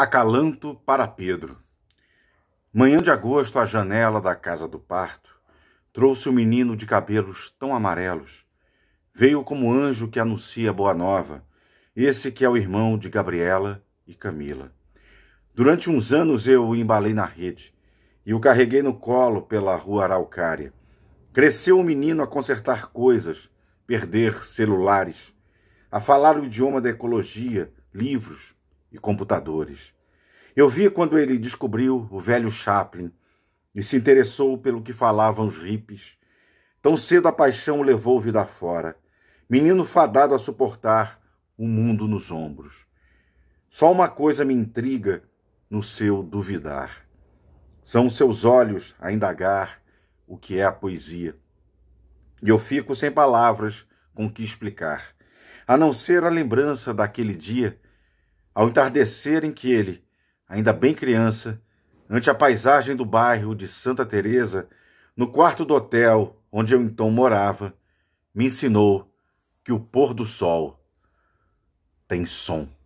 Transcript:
Acalanto para Pedro. Manhã de agosto, a janela da casa do parto trouxe o um menino de cabelos tão amarelos. Veio como anjo que anuncia boa nova, esse que é o irmão de Gabriela e Camila. Durante uns anos eu o embalei na rede e o carreguei no colo pela rua Araucária. Cresceu o um menino a consertar coisas, perder celulares, a falar o idioma da ecologia, livros, e computadores. Eu vi quando ele descobriu o velho Chaplin e se interessou pelo que falavam os hippies. Tão cedo a paixão o levou vida fora, menino fadado a suportar o um mundo nos ombros. Só uma coisa me intriga no seu duvidar. São seus olhos a indagar o que é a poesia. E eu fico sem palavras com que explicar, a não ser a lembrança daquele dia ao entardecer em que ele, ainda bem criança, ante a paisagem do bairro de Santa Teresa, no quarto do hotel onde eu então morava, me ensinou que o pôr do sol tem som.